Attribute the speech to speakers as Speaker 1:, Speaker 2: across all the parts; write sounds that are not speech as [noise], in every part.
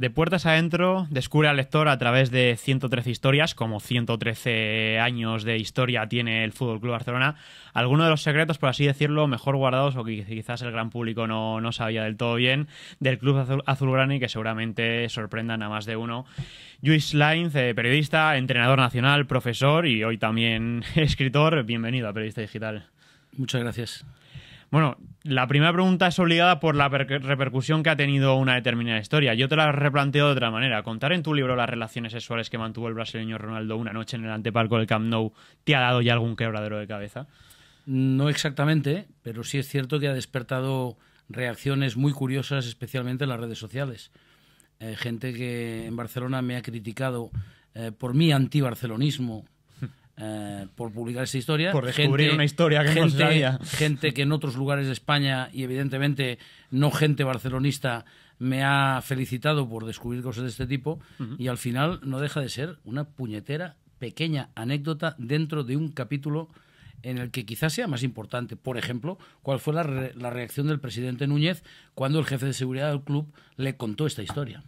Speaker 1: De puertas adentro, descubre al lector a través de 113 historias, como 113 años de historia tiene el Fútbol Club Barcelona, algunos de los secretos, por así decirlo, mejor guardados o que quizás el gran público no, no sabía del todo bien, del Club Azul, Azulgrana y que seguramente sorprendan a más de uno. Luis Lainz, eh, periodista, entrenador nacional, profesor y hoy también [laughs] escritor. Bienvenido a Periodista Digital. Muchas gracias. Bueno, la primera pregunta es obligada por la repercusión que ha tenido una determinada historia. Yo te la replanteo de otra manera. ¿Contar en tu libro las relaciones sexuales que mantuvo el brasileño
Speaker 2: Ronaldo una noche en el anteparco del Camp Nou te ha dado ya algún quebradero de cabeza? No exactamente, pero sí es cierto que ha despertado reacciones muy curiosas, especialmente en las redes sociales. Eh, gente que en Barcelona me ha criticado eh, por mi antibarcelonismo, eh, por publicar esa historia. Por descubrir gente, una historia que gente, Gente que en otros lugares de España y evidentemente no gente barcelonista me ha felicitado por descubrir cosas de este tipo y al final no deja de ser una puñetera pequeña anécdota dentro de un capítulo en el que quizás sea más importante, por ejemplo, cuál fue la, reacción del presidente Núñez cuando el jefe de seguridad del club le contó esta historia.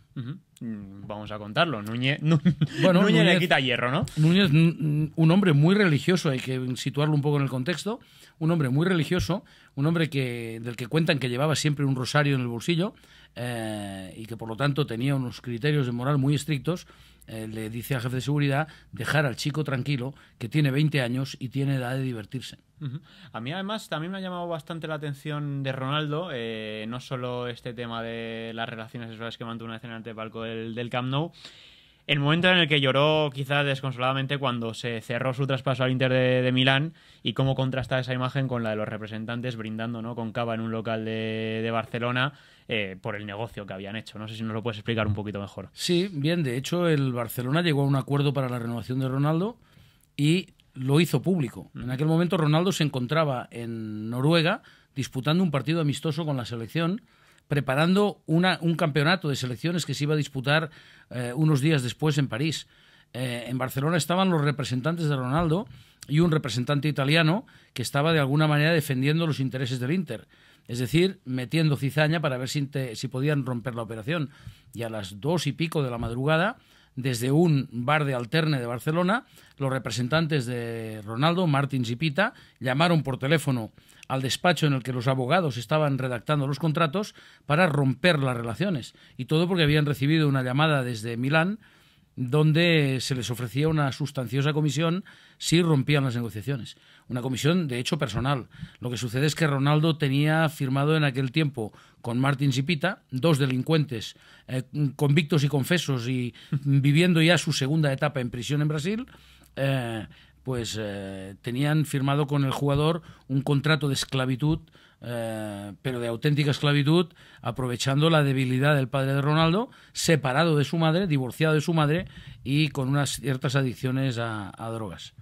Speaker 2: Mm, vamos a contarlo, Núñez, [laughs] bueno, le quita hierro, ¿no? Núñez, mm, mm, un hombre muy religioso, hay que situarlo un poco en el contexto, un hombre muy religioso, un hombre que, del que cuentan que llevaba siempre un rosario en el bolsillo eh, y que por lo tanto tenía unos criterios de moral muy estrictos, eh, le dice al jefe de seguridad dejar al chico tranquilo, que tiene 20 años y tiene edad de divertirse. A mí
Speaker 1: además también me ha llamado bastante la atención de Ronaldo, eh, no solo este tema de las relaciones sexuales que mantuvo una en el palco del, del Camp Nou, el momento en el que lloró quizás desconsoladamente cuando se cerró su traspaso al Inter de, Milán y cómo contrasta esa imagen con la de los representantes brindando ¿no? con Cava en un local de, Barcelona eh, por el negocio
Speaker 2: que habían hecho. No sé
Speaker 1: si nos lo puedes explicar un poquito mejor.
Speaker 2: Sí, bien, de hecho el Barcelona llegó a un acuerdo para la renovación de Ronaldo y lo hizo público. En aquel momento Ronaldo se encontraba en Noruega disputando un partido amistoso con la selección, preparando un campeonato de selecciones que se iba a disputar eh, unos días después en París. Eh, en Barcelona estaban los representantes de Ronaldo y un representante italiano que estaba de alguna manera defendiendo los intereses del Inter. Es decir, metiendo cizaña para ver si, si podían romper la operación. Y a las dos y pico de la madrugada desde un bar de alterne de Barcelona, los representantes de Ronaldo, Martins y Pita, llamaron por teléfono al despacho en el que los abogados estaban redactando los contratos para romper las relaciones. Y todo porque habían recibido una llamada desde Milán donde se les ofrecía una sustanciosa comisión sí rompían las negociaciones. Una comisión, de hecho, personal. Lo que sucede es que Ronaldo tenía firmado en aquel tiempo con Martín Zipita dos delincuentes eh, convictos y confesos y viviendo ya su segunda etapa en prisión en Brasil. Eh, pues eh, tenían firmado con el jugador un contrato de esclavitud, pero de auténtica esclavitud, aprovechando la debilidad del padre de Ronaldo, separado de su madre, divorciado de su madre y con unas ciertas adicciones a drogas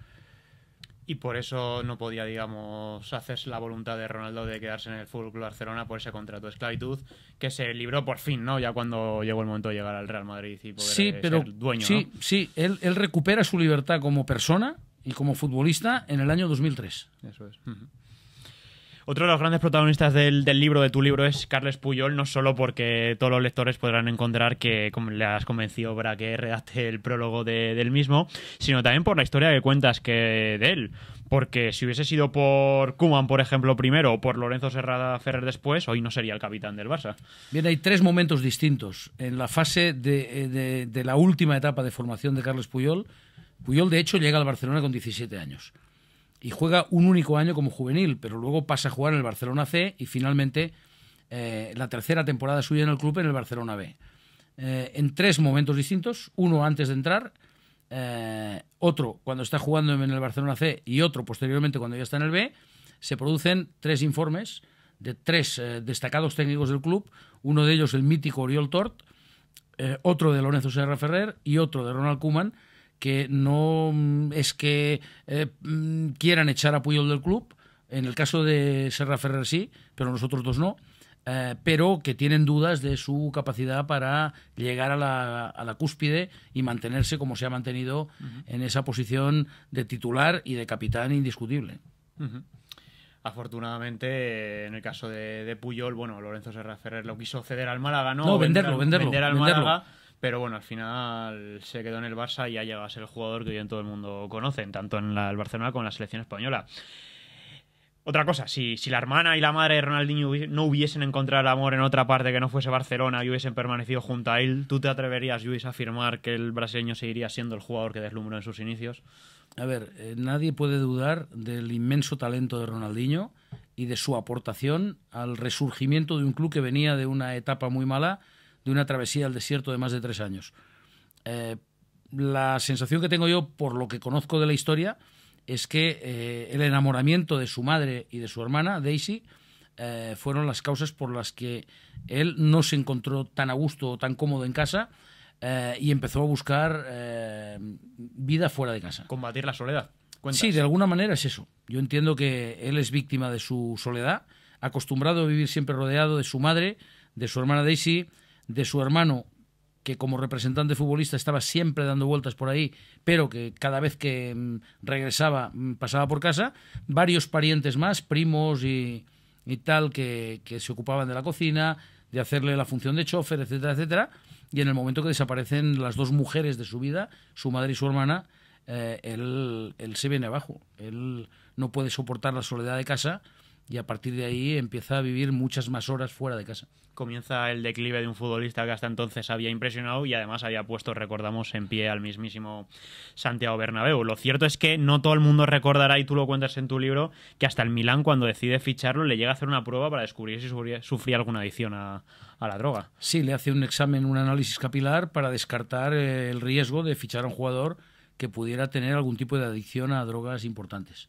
Speaker 1: y por eso no podía, digamos, hacerse la voluntad de Ronaldo de quedarse en el Fútbol Barcelona por ese contrato de esclavitud que se libró por fin, ¿no? Ya cuando llegó el momento de llegar al Real Madrid y poder sí, eh, pero, ser dueño. Sí,
Speaker 2: sí, él, él, recupera su libertad como persona y como futbolista en el año 2003.
Speaker 1: Eso es. Otro de los grandes protagonistas del, libro, de tu libro, es Carles Puyol, no solo porque todos los lectores podrán encontrar que le has convencido para que redacte el prólogo del mismo, sino también por la historia que cuentas que de él. Porque si hubiese sido por Kuman,
Speaker 2: por ejemplo, primero, o por Lorenzo Serrada Ferrer después, hoy no sería el capitán del Barça. Bien, hay tres momentos distintos. En la fase de, eh, de la última etapa de formación de Carles Puyol, Puyol de hecho llega al Barcelona con 17 años y juega un único año como juvenil, pero luego pasa a jugar en el Barcelona C y finalmente eh, la tercera temporada suya en el club en el Barcelona B. Eh, en tres momentos distintos, uno antes de entrar, eh, otro cuando está jugando en el Barcelona C y otro posteriormente cuando ya está en el B, se producen tres informes de tres destacados técnicos del club, uno de ellos el mítico Oriol Tort, otro de Lorenzo Serra Ferrer y otro de Ronald Kuman, que no mm, es que eh, mm, quieran echar a Puyol del club, en el caso de Serra Ferrer sí, pero nosotros dos no, eh, pero que tienen dudas de su capacidad para llegar a la, a la cúspide y mantenerse como se ha mantenido en esa posición de titular y de capitán indiscutible.
Speaker 1: Afortunadamente, en el caso de, Puyol, bueno, Lorenzo Serra Ferrer lo quiso ceder al Málaga, ¿no? venderlo, venderlo. Vender al Málaga pero bueno, al final se quedó en el Barça y ha llegado a ser el jugador que hoy en todo el mundo conocen, tanto en el Barcelona como en la selección española. Otra cosa, si, si, la hermana y la madre de Ronaldinho no hubiesen encontrado el amor en otra parte que no fuese Barcelona y hubiesen permanecido junto a él, ¿tú te atreverías, Luis, a afirmar que el brasileño seguiría siendo el jugador que deslumbró
Speaker 2: en sus inicios? A ver, eh, nadie puede dudar del inmenso talento de Ronaldinho y de su aportación al resurgimiento de un club que venía de una etapa muy mala de una travesía al desierto de más de tres años. Eh, la sensación que tengo yo, por lo que conozco de la historia, es que eh, el enamoramiento de su madre y de su hermana, Daisy, eh, fueron las causas por las que él no se encontró tan a gusto o tan cómodo en casa y empezó a buscar vida fuera de casa. Combatir la soledad. Sí, de alguna manera es eso. Yo entiendo que él es víctima de su soledad, acostumbrado a vivir siempre rodeado de su madre, de su hermana Daisy, de su hermano, que como representante futbolista estaba siempre dando vueltas por ahí, pero que cada vez que mm, regresaba mm, pasaba por casa, varios parientes más, primos y, tal, que, se ocupaban de la cocina, de hacerle la función de chofer, etcétera, etcétera. Y en el momento que desaparecen las dos mujeres de su vida, su madre y su hermana, eh, él, él se viene abajo. Él no puede soportar la soledad de casa y a partir de ahí empieza a vivir muchas más horas fuera de casa. Comienza el declive de un
Speaker 1: futbolista que hasta entonces había impresionado y además había puesto, recordamos, en pie al mismísimo Santiago Bernabéu. Lo cierto es que no todo el mundo recordará, y tú lo cuentas en tu libro, que hasta el Milán cuando decide ficharlo le llega a hacer una prueba para descubrir si sufría, alguna adicción a, a, la droga. Sí, le
Speaker 2: hace un examen, un análisis capilar para descartar eh, el riesgo de fichar a un jugador que pudiera tener algún tipo de adicción a drogas importantes.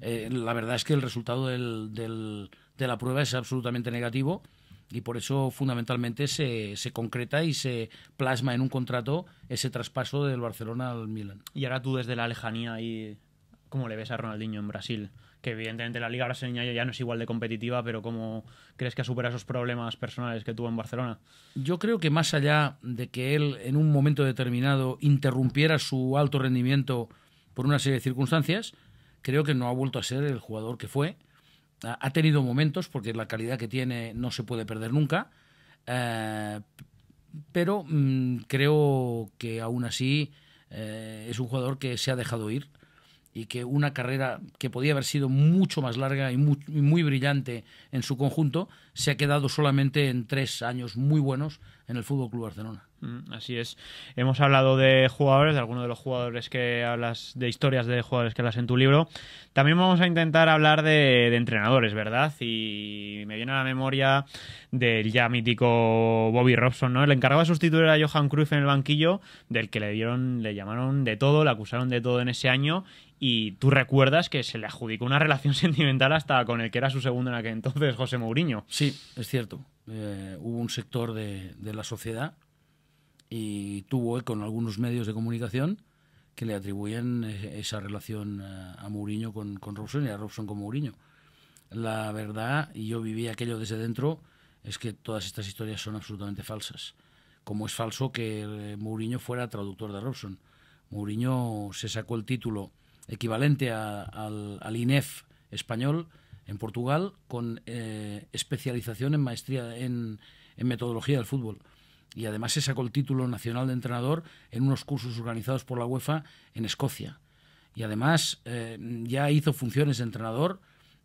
Speaker 2: Eh, la verdad es que el resultado de la prueba es absolutamente negativo y por eso fundamentalmente se, concreta y se plasma en un contrato ese traspaso del Barcelona al Milan. Y ahora tú desde la lejanía
Speaker 1: cómo le ves a Ronaldinho en Brasil, que evidentemente la liga brasileña ya
Speaker 2: no es igual de competitiva, pero cómo crees que ha superado esos problemas personales que tuvo en Barcelona. Yo creo que más allá de que él en un momento determinado interrumpiera su alto rendimiento por una serie de circunstancias, creo que no ha vuelto a ser el jugador que fue. Ha, tenido momentos, porque la calidad que tiene no se puede perder nunca, eh, pero mm, creo que aún así eh, es un jugador que se ha dejado ir y que una carrera que podía haber sido mucho más larga y muy, brillante en su conjunto se ha quedado solamente en tres años muy buenos en el Fútbol Club Barcelona. Mm, así es. Hemos hablado de jugadores, de algunos de los jugadores que
Speaker 1: hablas, de historias de jugadores que hablas en tu libro. También vamos a intentar hablar de, entrenadores, ¿verdad? Y me viene a la memoria del ya mítico Bobby Robson, ¿no? El encargado de sustituir a Johan Cruyff en el banquillo, del que le dieron, le llamaron de todo, le acusaron de todo en ese año y tú recuerdas que se le adjudicó una relación [laughs] sentimental hasta con el
Speaker 2: que era su segundo en aquel entonces, José Mourinho. Sí, es cierto. Eh, hubo un sector de, de, la sociedad y tuvo con algunos medios de comunicación que le atribuyen eh, esa relación eh, a Mourinho con, con Robson y a Robson con Mourinho. La verdad, y yo viví aquello desde dentro, es que todas estas historias son absolutamente falsas. Como es falso que Mourinho fuera traductor de Robson. Mourinho se sacó el título equivalente al, INEF español en Portugal, con eh, especialización en maestría en, metodología del fútbol. Y además se sacó el título nacional de entrenador en unos cursos organizados por la UEFA en Escocia. Y además eh, ya hizo funciones de entrenador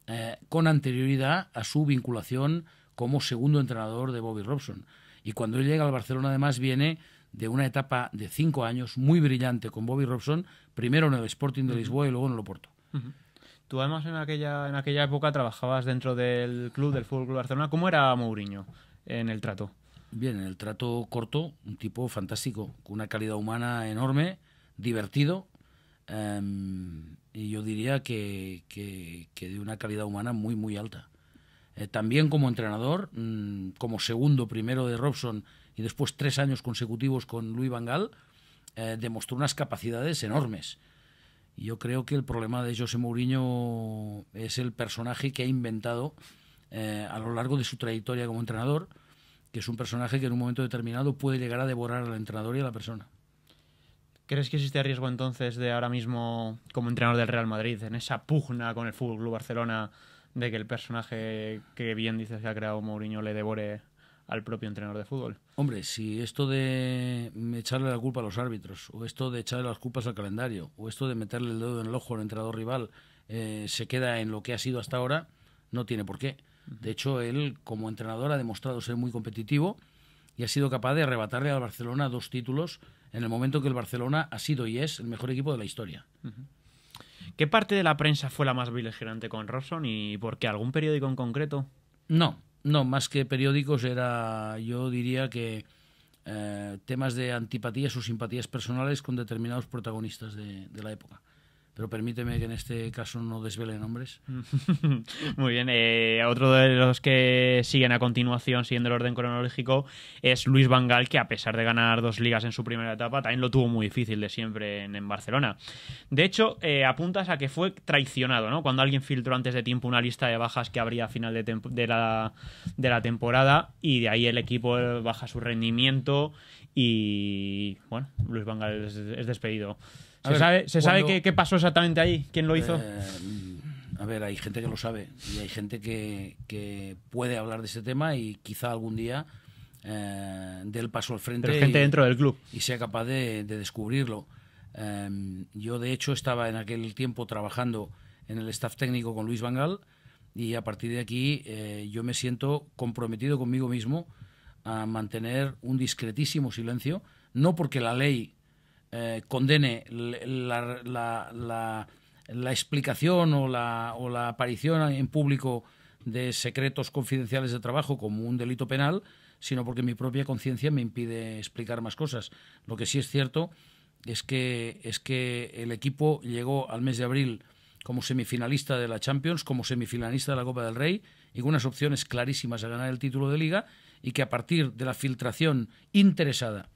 Speaker 2: eh, con anterioridad a su vinculación como segundo entrenador de Bobby Robson. Y cuando él llega al Barcelona, además, viene de una etapa de cinco años muy brillante con Bobby Robson, primero en el Sporting de Lisboa y luego en el Oporto.
Speaker 1: Tú además en aquella, en aquella época trabajabas
Speaker 2: dentro del club del Fútbol Barcelona. ¿Cómo era Mourinho en el trato? Bien, en el trato corto, un tipo fantástico, con una calidad humana enorme, divertido, em, y yo diría que, que, de una calidad humana muy, muy alta. Eh, también como entrenador, mm, como segundo primero de Robson y después tres años consecutivos con Luis Vangal, eh, demostró unas capacidades enormes. Yo creo que el problema de José Mourinho es el personaje que ha inventado eh, a lo largo de su trayectoria como entrenador, que es un personaje que en un momento determinado puede llegar a devorar al entrenador y a la persona. ¿Crees que existe riesgo entonces
Speaker 1: de ahora mismo, como entrenador del Real Madrid, en esa pugna con el Fútbol Club Barcelona, de que el personaje que bien dices que ha creado Mourinho le devore al propio entrenador de fútbol. Hombre,
Speaker 2: si esto de echarle la culpa a los árbitros, o esto de echarle las culpas al calendario, o esto de meterle el dedo en el ojo al entrenador rival, eh, se queda en lo que ha sido hasta ahora, no tiene por qué. De hecho, él como entrenador ha demostrado ser muy competitivo y ha sido capaz de arrebatarle al Barcelona dos títulos en el momento que el Barcelona ha sido y es el mejor equipo de la historia. ¿Qué parte de la prensa fue la más beligerante con Rosson y por qué? ¿Algún periódico en concreto? No, no, más que periódicos era, yo diría que eh, temas de antipatías o simpatías personales con determinados protagonistas de la época pero permíteme que en este caso no desvele nombres. [laughs] Muy bien,
Speaker 1: eh, otro de los que siguen a continuación, siguiendo el orden cronológico, es Luis Vangal, que a pesar de ganar dos ligas en su primera etapa, también lo tuvo muy difícil de siempre en, Barcelona. De hecho, eh, apuntas a que fue traicionado, ¿no? Cuando alguien filtró antes de tiempo una lista de bajas que habría a final de, la, de la temporada y de ahí el equipo baja su rendimiento y, bueno, Luis Vangal es despedido. ¿Se sabe, qué, pasó exactamente ahí? ¿Quién lo hizo? Eh,
Speaker 2: a ver, hay gente que lo sabe y hay gente que, puede hablar de ese tema y quizá algún día eh, dé el paso al frente. gente dentro del club. Y sea capaz de, descubrirlo. Eh, yo, de hecho, estaba en aquel tiempo trabajando en el staff técnico con Luis Vangal y a partir de aquí eh, yo me siento comprometido conmigo mismo a mantener un discretísimo silencio, no porque la ley eh, condene la, la, explicación o la, o la aparición en público de secretos confidenciales de trabajo como un delito penal, sino porque mi propia conciencia me impide explicar más cosas. Lo que sí es cierto es que, es que el equipo llegó al mes de abril como semifinalista de la Champions, como semifinalista de la Copa del Rey y con unas opciones clarísimas a ganar el título de liga y que a partir de la filtración interesada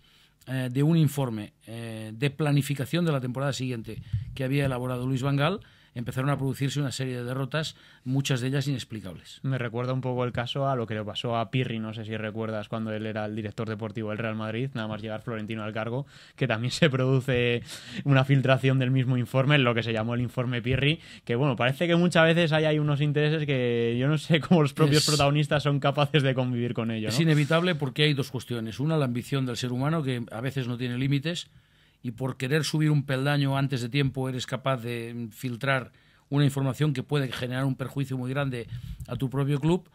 Speaker 2: eh, de un informe eh, de planificación de la temporada siguiente que había elaborado Luis Vangal empezaron a producirse una serie de derrotas, muchas de ellas
Speaker 1: inexplicables. Me recuerda un poco el caso a lo que le pasó a Pirri, no sé si recuerdas cuando él era el director deportivo del Real Madrid, nada más llegar Florentino al cargo, que también se produce una filtración del mismo informe, lo que se llamó el informe Pirri, que bueno, parece que muchas veces hay, hay unos intereses que yo no sé cómo los propios protagonistas
Speaker 2: son capaces de convivir con ellos. Es inevitable porque hay dos cuestiones. Una, la ambición del ser humano, que a veces no tiene límites, y por querer subir un peldaño antes de tiempo eres capaz de filtrar una información que puede generar un perjuicio muy grande a tu propio club.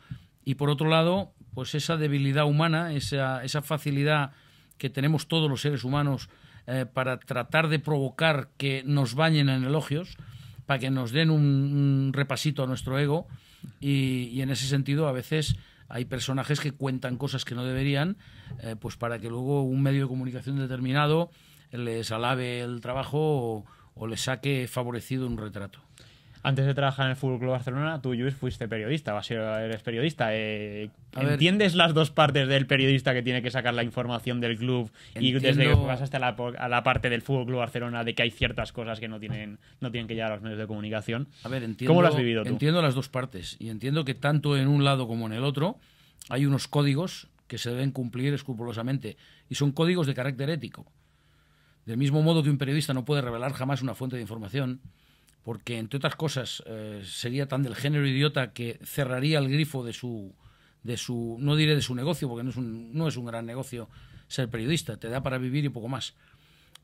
Speaker 2: Y por otro lado, pues esa debilidad humana, esa, esa facilidad que tenemos todos los seres humanos eh, para tratar de provocar que nos bañen en elogios, para que nos den un, repasito a nuestro ego. Y, en ese sentido, a veces hay personajes que cuentan cosas que no deberían, eh, pues para que luego un medio de comunicación determinado les alabe el trabajo o, les saque favorecido un retrato antes de trabajar en el Fútbol Club Barcelona, tú, Luis, fuiste periodista,
Speaker 1: vas a eres periodista. Eh, ¿Entiendes las dos partes del periodista que tiene que sacar la información del club y desde que vas hasta la, a la parte del Fútbol Club Barcelona de que hay ciertas cosas
Speaker 2: que no tienen, no tienen que llegar a los medios de comunicación? A ver, ¿Cómo lo has vivido tú? Entiendo las dos partes y entiendo que tanto en un lado como en el otro hay unos códigos que se deben cumplir escrupulosamente y son códigos de carácter ético. Del mismo modo que un periodista no puede revelar jamás una fuente de información, porque entre otras cosas eh, sería tan del género idiota que cerraría el grifo de su, de su, no diré de su negocio, porque no es un, no es un gran negocio ser periodista, te da para vivir y poco más.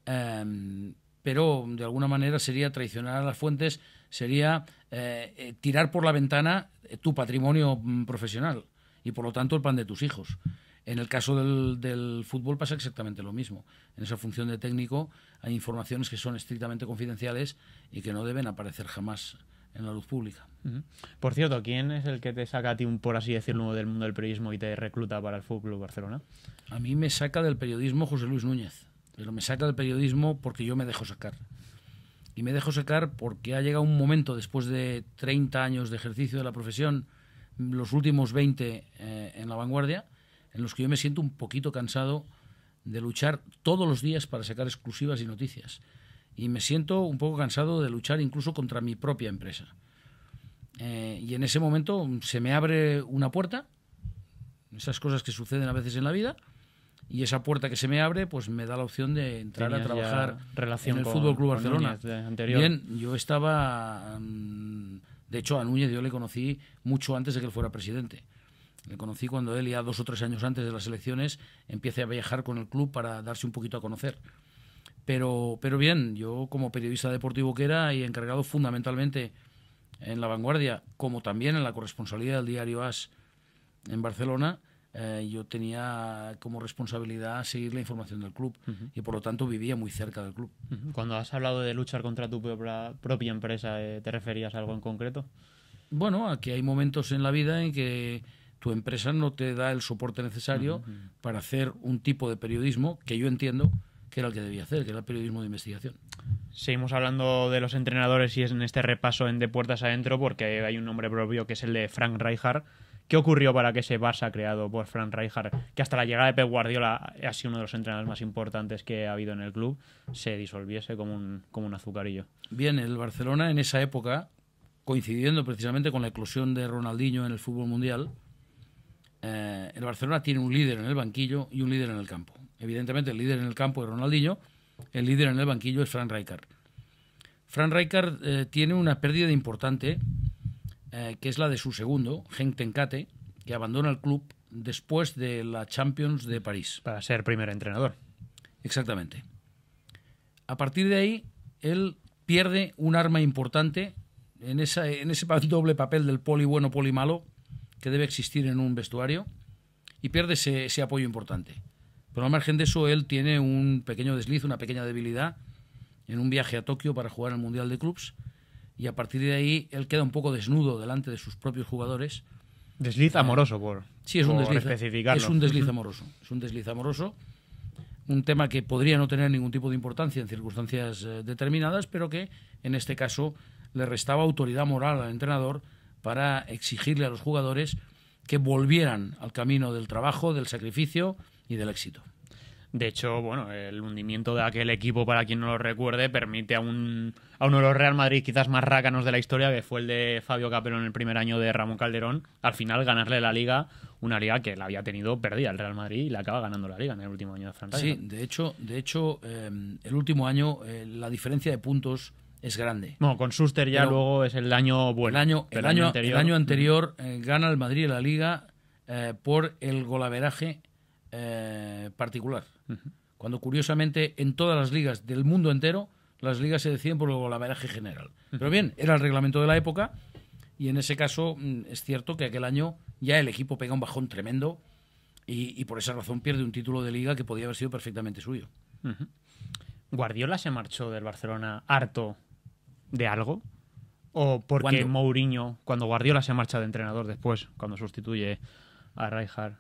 Speaker 2: Em, pero de alguna manera sería traicionar a las fuentes, sería eh, eh, tirar por la ventana tu patrimonio mm, profesional y por lo tanto el pan de tus hijos. En el caso del, fútbol pasa exactamente lo mismo. En esa función de técnico hay informaciones que son estrictamente confidenciales y que no deben aparecer jamás en la luz pública. Por cierto, ¿quién es
Speaker 1: el que te saca a ti, por así decirlo, del mundo del periodismo y te recluta para el Fútbol Barcelona? A mí me
Speaker 2: saca del periodismo José Luis Núñez, pero me saca del periodismo porque yo me dejo sacar. Y me dejo sacar porque ha llegado un momento, después de 30 años de ejercicio de la profesión, los últimos 20 eh, en la vanguardia, en los que yo me siento un poquito cansado de luchar todos los días para sacar exclusivas y noticias. Y me siento un poco cansado de luchar incluso contra mi propia empresa. Eh, y en ese momento se me abre una puerta, esas cosas que suceden a veces en la vida, y esa puerta que se me abre pues me da la opción de entrar a trabajar relación en el Fútbol Club Barcelona. Bien, yo estaba, mm, de hecho a Núñez yo le conocí mucho antes de que él fuera presidente. Le conocí cuando él, ya dos o tres años antes de las elecciones, empiece a viajar con el club para darse un poquito a conocer. Pero, pero bien, yo como periodista deportivo que era y encargado fundamentalmente en La Vanguardia, como también en la corresponsabilidad del diario AS en Barcelona, eh, yo tenía como responsabilidad seguir la información del club y por lo tanto vivía muy cerca del club. Cuando has hablado de luchar contra tu propia, empresa, eh, ¿te referías a algo en concreto? Bueno, aquí que hay momentos en la vida en que tu empresa no te da el soporte necesario para hacer un tipo de periodismo que yo entiendo que era el que debía hacer, que era el periodismo de investigación. Seguimos
Speaker 1: hablando de los entrenadores y es en este repaso en De Puertas Adentro, porque hay un nombre propio que es el de Frank Rijkaard. ¿Qué ocurrió para que ese Barça creado por Frank Rijkaard, que hasta la llegada de Pep Guardiola
Speaker 2: ha sido uno de los entrenadores más importantes que ha habido en el club, se disolviese como un, como un azucarillo? Bien, el Barcelona en esa época, coincidiendo precisamente con la eclosión de Ronaldinho en el fútbol mundial, eh, el Barcelona tiene un líder en el banquillo y un líder en el campo. Evidentemente, el líder en el campo es Ronaldinho, el líder en el banquillo es Fran Rijkaard. Fran Rijkaard eh, tiene una pérdida importante, eh, que es la de su segundo, Genk Tenkate, que abandona el club después de la Champions de París. Para ser primer entrenador. Exactamente. A partir de ahí, él pierde un arma importante en ese doble papel del poli bueno, poli malo, que debe existir en un vestuario y pierde ese, apoyo importante. Pero al margen de eso, él tiene un pequeño desliz, una pequeña debilidad en un viaje a Tokio para jugar al Mundial de Clubs y a partir de ahí él queda un poco desnudo delante de sus propios jugadores. Desliz eh, amoroso, por Sí, es un desliz. Es un desliz amoroso. Es un desliz amoroso. Un tema que podría no tener ningún tipo de importancia en circunstancias eh, determinadas, pero que en este caso le restaba autoridad moral al entrenador para exigirle a los jugadores que volvieran al camino del trabajo, del sacrificio y del éxito. De hecho, bueno, el hundimiento de aquel equipo, para quien no lo recuerde, permite a, un,
Speaker 1: a uno de los Real Madrid quizás más rácanos de la historia, que fue el de Fabio Capello en el primer año de Ramón Calderón, al final ganarle la liga, una liga que la había tenido perdida el Real Madrid y la acaba ganando la liga en el último año de Francia. Sí,
Speaker 2: de hecho, de hecho eh, el último año eh, la diferencia de puntos es grande. No, con suster ya luego es el año bueno. El año, el año, anterior, el año anterior mm. eh, gana el Madrid la Liga eh, por el golaveraje eh, particular. Cuando curiosamente en todas las ligas del mundo entero las ligas se deciden por el golaveraje general. Pero bien, era el reglamento de la época y en ese caso mm, es cierto que aquel año ya el equipo pega un bajón tremendo y, por esa razón pierde un título de liga que podía haber sido perfectamente suyo. Guardiola se marchó del Barcelona harto
Speaker 1: de algo? ¿O porque Mourinho, cuando Guardiola se marcha de entrenador
Speaker 2: después, cuando sustituye a Rijkaard?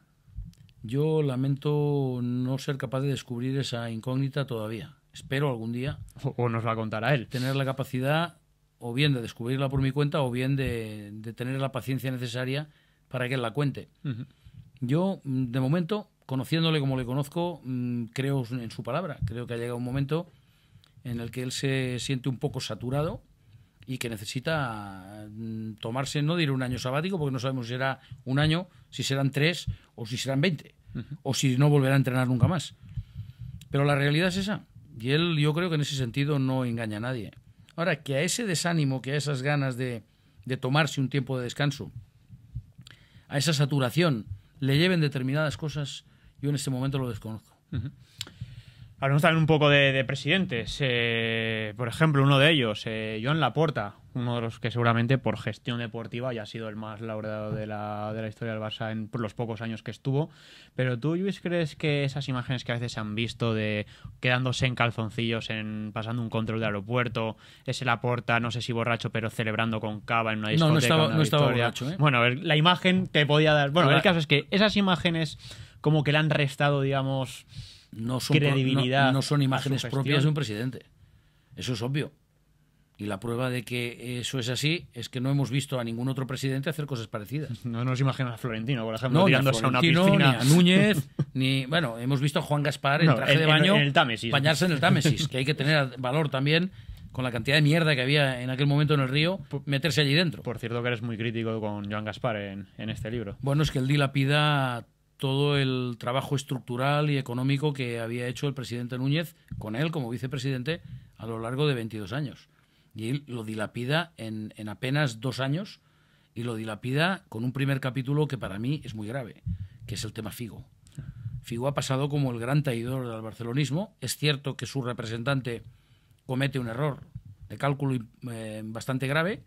Speaker 2: Yo lamento no ser capaz de descubrir esa incógnita todavía. Espero algún día. O nos la contará él. Tener la capacidad, o bien de descubrirla por mi cuenta, o bien de, tener la paciencia necesaria para que él la cuente. Yo, mm, de momento, conociéndole como le conozco, mm, creo en su palabra. Creo que ha llegado un momento en el que él se siente un poco saturado y que necesita mm, tomarse, no diré un año sabático, porque no sabemos si será un año, si serán tres o si serán veinte, o si no volverá a entrenar nunca más. Pero la realidad es esa. Y él yo creo que en ese sentido no engaña a nadie. Ahora, que a ese desánimo, que a esas ganas de, tomarse un tiempo de descanso, a esa saturación, le lleven determinadas cosas, yo en este momento lo desconozco. Hablamos también un poco de, presidentes. Eh, por ejemplo, uno de
Speaker 1: ellos, eh, Joan Laporta, uno de los que seguramente por gestión deportiva ya ha sido el más laureado de la, historia del Barça en, por los pocos años que estuvo. Pero tú, Luis, ¿crees que esas imágenes que a veces se han visto de quedándose en calzoncillos, en pasando un control de aeropuerto, ese Laporta, no sé si borracho, pero celebrando con cava en una discoteca? No, no estaba, no estaba borracho. ¿eh? Bueno, la imagen te podía dar. Bueno, el caso es que esas imágenes como que le han restado, digamos
Speaker 2: no son, No, son imágenes propias de un presidente. Eso es obvio. Y la prueba de que eso es así es que no hemos visto a ningún otro presidente hacer cosas parecidas.
Speaker 1: No nos imaginamos a
Speaker 2: Florentino, por ejemplo, a, una piscina. Ni a Núñez, [laughs] ni. Bueno, hemos visto a Juan Gaspar en traje de baño bañarse en el Támesis, [laughs] que hay que tener valor también con la cantidad de mierda que había en aquel momento en el río, meterse allí dentro. Por cierto que eres muy crítico con Juan Gaspar en, este libro. Bueno, es que el dilapida todo el trabajo estructural y económico que había hecho el presidente Núñez con él como vicepresidente a lo largo de 22 años. Y lo dilapida en, apenas dos años y lo dilapida con un primer capítulo que para mí es muy grave, que es el tema Figo. Figo ha pasado como el gran traidor del barcelonismo. Es cierto que su representante comete un error de cálculo eh, bastante grave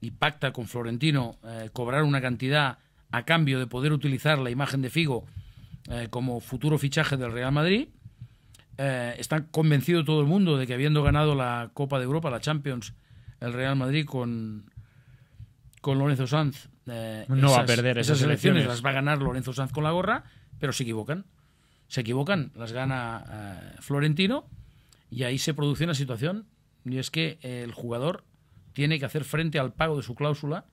Speaker 2: y pacta con Florentino eh, cobrar una cantidad a cambio de poder utilizar la imagen de Figo eh, como futuro fichaje del Real Madrid. Eh, está convencido todo el mundo de que habiendo ganado la Copa de Europa, la Champions, el Real Madrid con, con Lorenzo Sanz, eh, no va a perder esas, elecciones. elecciones. las va a ganar Lorenzo Sanz con la gorra, pero se equivocan. Se equivocan, las gana Florentino y ahí se produce una situación y es que el jugador tiene que hacer frente al pago de su cláusula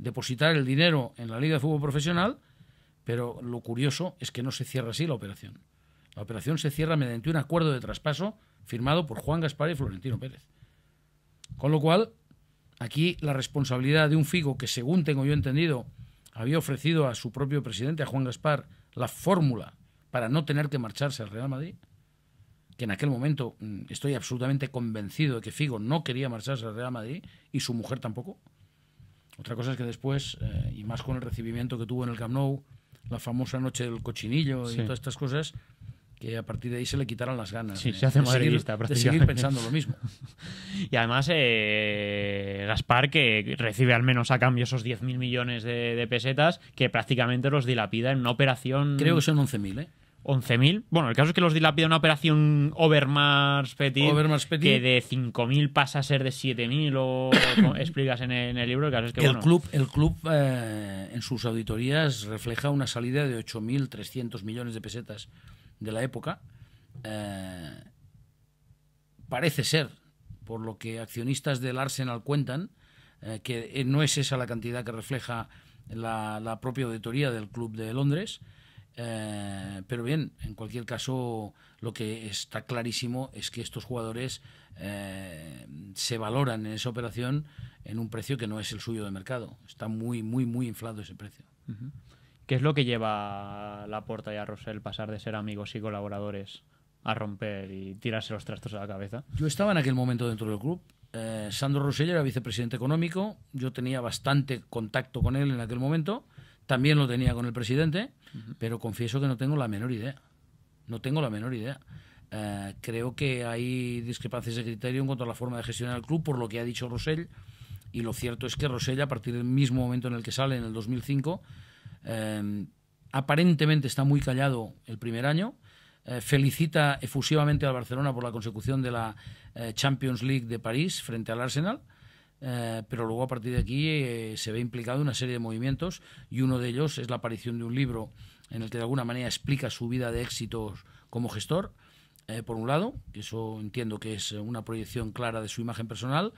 Speaker 2: depositar el dinero en la Liga de Fútbol Profesional, pero lo curioso es que no se cierra así la operación. La operación se cierra mediante un acuerdo de traspaso firmado por Juan Gaspar y Florentino Pérez. Con lo cual, aquí la responsabilidad de un Figo que, según tengo yo entendido, había ofrecido a su propio presidente, a Juan Gaspar, la fórmula para no tener que marcharse al Real Madrid, que en aquel momento mm, estoy absolutamente convencido de que Figo no quería marcharse al Real Madrid y su mujer tampoco otra cosa es que después, eh, y más con el recibimiento que tuvo en el Camp Nou, la famosa noche del cochinillo y todas estas cosas, que a partir de ahí se le quitaran las ganas. Sí, de, se hace seguir, pensando lo mismo. [laughs] y
Speaker 1: además, eh, Gaspar, que recibe al menos a cambio esos 10.000 millones de, de, pesetas, que prácticamente los dilapida en una operación. Creo que son 11.000, ¿eh? 11.000. Bueno, el caso es que los dilapida una operación Overmars Petit, que de 5.000 pasa a
Speaker 2: ser de 7.000 o, [coughs] o explicas en el, libro. El, es que, el club, el club eh, en sus auditorías refleja una salida de 8.300 millones de pesetas de la época. Eh, parece ser, por lo que accionistas del Arsenal cuentan, eh, que no es esa la cantidad que refleja la propia auditoría del club de Londres. Eh, pero bien, en cualquier caso, lo que está clarísimo es que estos jugadores eh, se valoran en esa operación en un precio que no es el suyo de mercado. Está muy, muy, muy inflado ese precio. ¿Qué es lo que lleva a Laporta y a Rossell pasar de ser amigos y colaboradores a romper y tirarse los trastos a la cabeza? Yo estaba en aquel momento dentro del club. Eh, Sandro Rosell era vicepresidente económico. Yo tenía bastante contacto con él en aquel momento. También lo tenía con el presidente, pero confieso que no tengo la menor idea. No tengo la menor idea. Eh, creo que hay discrepancias de criterio en cuanto a la forma de gestionar el club, por lo que ha dicho Rosell. Y lo cierto es que Rosell, a partir del mismo momento en el que sale, en el 2005, eh, aparentemente está muy callado el primer año. Eh, felicita efusivamente al Barcelona por la consecución de la Champions League de París frente al Arsenal. Eh, pero luego a partir de aquí eh, se ve implicado una serie de movimientos y uno de ellos es la aparición de un libro en el que de alguna manera explica su vida de éxitos como gestor, eh, por un lado, que eso entiendo que es una proyección clara de su imagen personal,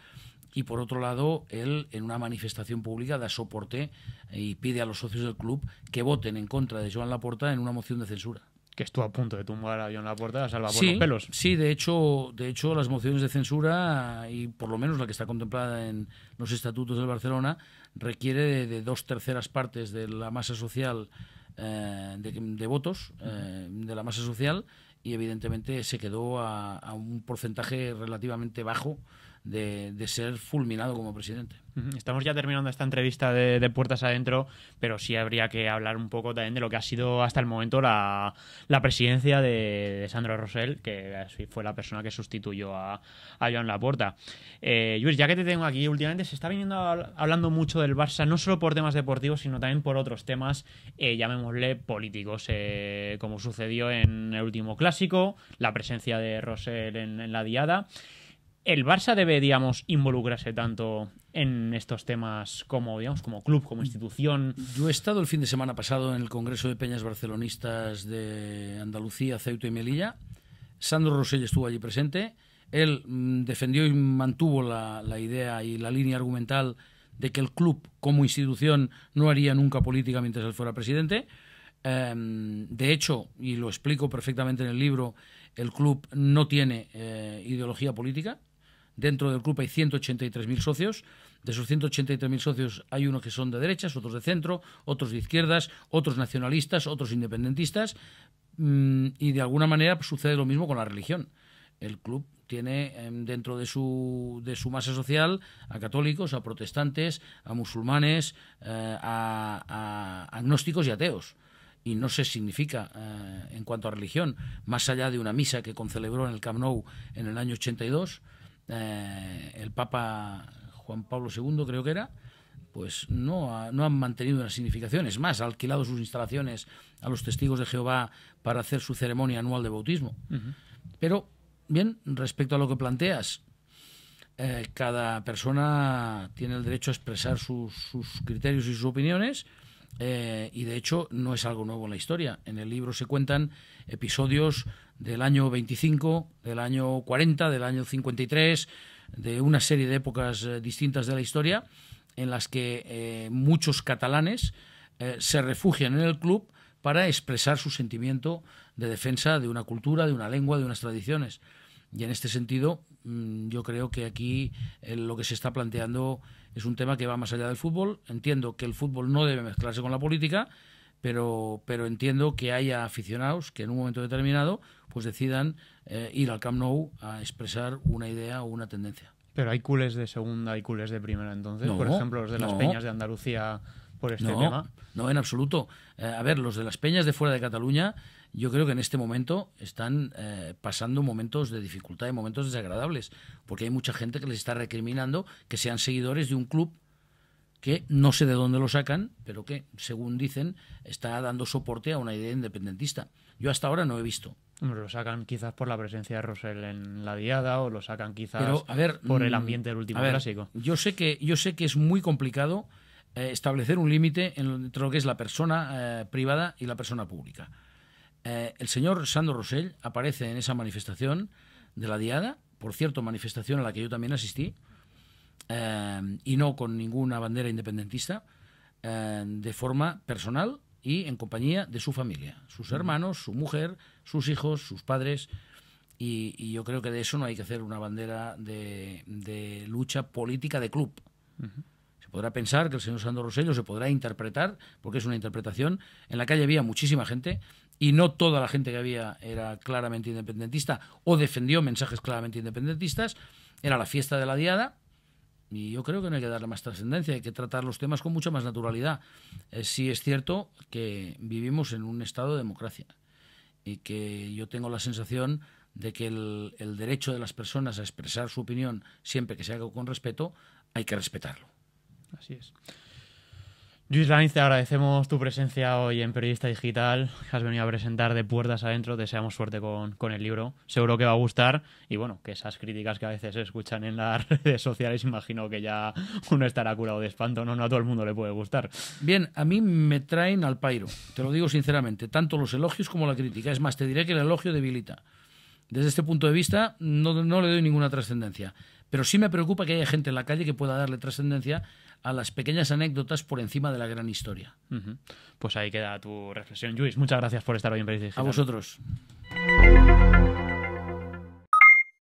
Speaker 2: y por otro lado, él en una manifestación pública da soporte y pide a los socios del club que voten en contra de Joan Laporta en una moción de censura que estuvo a punto de tumbar a John Laporta, salva por sí, los pelos. Sí, de hecho, de hecho, las mociones de censura, y por lo menos la que está contemplada en los estatutos del Barcelona, requiere de, dos terceras partes de la masa social eh, de, votos, eh, de la masa social, y evidentemente se quedó a un porcentaje relativamente bajo de, ser fulminado como presidente.
Speaker 1: Estamos ya terminando esta entrevista de, Puertas Adentro, pero sí habría que hablar un poco también de lo que ha sido hasta el momento la, presidencia de, Sandro Rosell, que fue la persona que sustituyó a, Joan Laporta. Eh, Luis, ya que te tengo aquí, últimamente se está viniendo hablando mucho del Barça, no solo por temas deportivos, sino también por otros temas, eh, llamémosle políticos, eh, como sucedió en el último clásico, la presencia de Rosell en, en la diada el Barça debe, digamos,
Speaker 2: involucrarse tanto en estos temas como, digamos, como club, como institución. Yo he estado el fin de semana pasado en el Congreso de Peñas Barcelonistas de Andalucía, Ceuta y Melilla. Sandro Rosell estuvo allí presente. Él mm, defendió y mantuvo la, idea y la línea argumental de que el club como institución no haría nunca política mientras él fuera presidente. Em, de hecho, y lo explico perfectamente en el libro, el club no tiene eh, ideología política, Dentro del club hay 183.000 socios. De esos 183.000 socios hay unos que son de derechas, otros de centro, otros de izquierdas, otros nacionalistas, otros independentistas. Mm, y de alguna manera pues, sucede lo mismo con la religión. El club tiene em, dentro de su, de su masa social a católicos, a protestantes, a musulmanes, eh, a, agnósticos y ateos y no se significa eh, en cuanto a religión, más allá de una misa que concelebró en el Camp Nou en el año 82, eh, el Papa Juan Pablo II, creo que era, pues no, no han mantenido las significaciones. más, ha alquilado sus instalaciones a los testigos de Jehová para hacer su ceremonia anual de bautismo. Pero, bien, respecto a lo que planteas, eh, cada persona tiene el derecho a expresar sus, criterios y sus opiniones. Eh, y de hecho no es algo nuevo en la historia. En el libro se cuentan episodios del año 25, del año 40, del año 53, de una serie de épocas eh, distintas de la historia en las que eh, muchos catalanes eh, se refugian en el club para expresar su sentimiento de defensa de una cultura, de una lengua, de unas tradiciones. Y en este sentido, mm, yo creo que aquí lo que se está planteando es un tema que va más allá del fútbol. Entiendo que el fútbol no debe mezclarse con la política, pero, pero entiendo que haya aficionados que en un momento determinado pues decidan eh, ir al Camp Nou a expresar una idea o una tendencia. Pero hay cules de segunda y cules de primera, entonces, por ejemplo, los de las peñas de Andalucía por este tema. No, en absoluto. Eh, a ver, los de las peñas de fuera de Cataluña, yo creo que en este momento están eh, pasando momentos de dificultad y momentos desagradables, porque hay mucha gente que les está recriminando que sean seguidores de un club que no sé de dónde lo sacan, pero que, según dicen, está dando soporte a una idea independentista. Yo hasta ahora no he visto. lo sacan quizás por la presencia de Rosell en la diada o lo sacan quizás por el mm, ambiente del último clásico. Yo sé, que, yo sé que es muy complicado eh, establecer un límite entre lo que es la persona eh, privada y la persona pública. Eh, el señor Sandro Rosell aparece en esa manifestación de la diada, por cierto, manifestación a la que yo también asistí, y em, no con ninguna bandera independentista, em, de forma personal y en compañía de su familia, sus mm. hermanos, su mujer, sus hijos, sus padres. Y, yo creo que de eso no hay que hacer una bandera de, lucha política de club. se podrá pensar, que el señor Sandro Rosello se podrá interpretar, porque es una interpretación. En la calle había muchísima gente y no toda la gente que había era claramente independentista o defendió mensajes claramente independentistas. Era la fiesta de la Diada y yo creo que no hay que darle más trascendencia, hay que tratar los temas con mucha más naturalidad. Eh, sí es cierto que vivimos en un estado de democracia y que yo tengo la sensación de que el, el derecho de las personas a expresar su opinión siempre que se haga con respeto, hay que respetarlo. Así es.
Speaker 1: Luis Lainz, te agradecemos tu presencia hoy en Periodista Digital. Has venido a presentar de puertas adentro. Deseamos suerte con, con, el libro. Seguro que va a gustar. Y bueno, que esas críticas que a veces se escuchan en las [laughs] redes
Speaker 2: sociales, imagino que ya uno estará curado de espanto. No, no a todo el mundo le puede gustar. Bien, a mí me traen al pairo. Te lo digo sinceramente. Tanto los elogios como la crítica. Es más, te diré que el elogio debilita. Desde este punto de vista, no, no le doy ninguna trascendencia. Pero sí me preocupa que haya gente en la calle que pueda darle trascendencia a las pequeñas anécdotas por encima de la gran historia.
Speaker 1: Pues ahí queda tu reflexión, Luis. Muchas gracias por estar hoy en País A vosotros.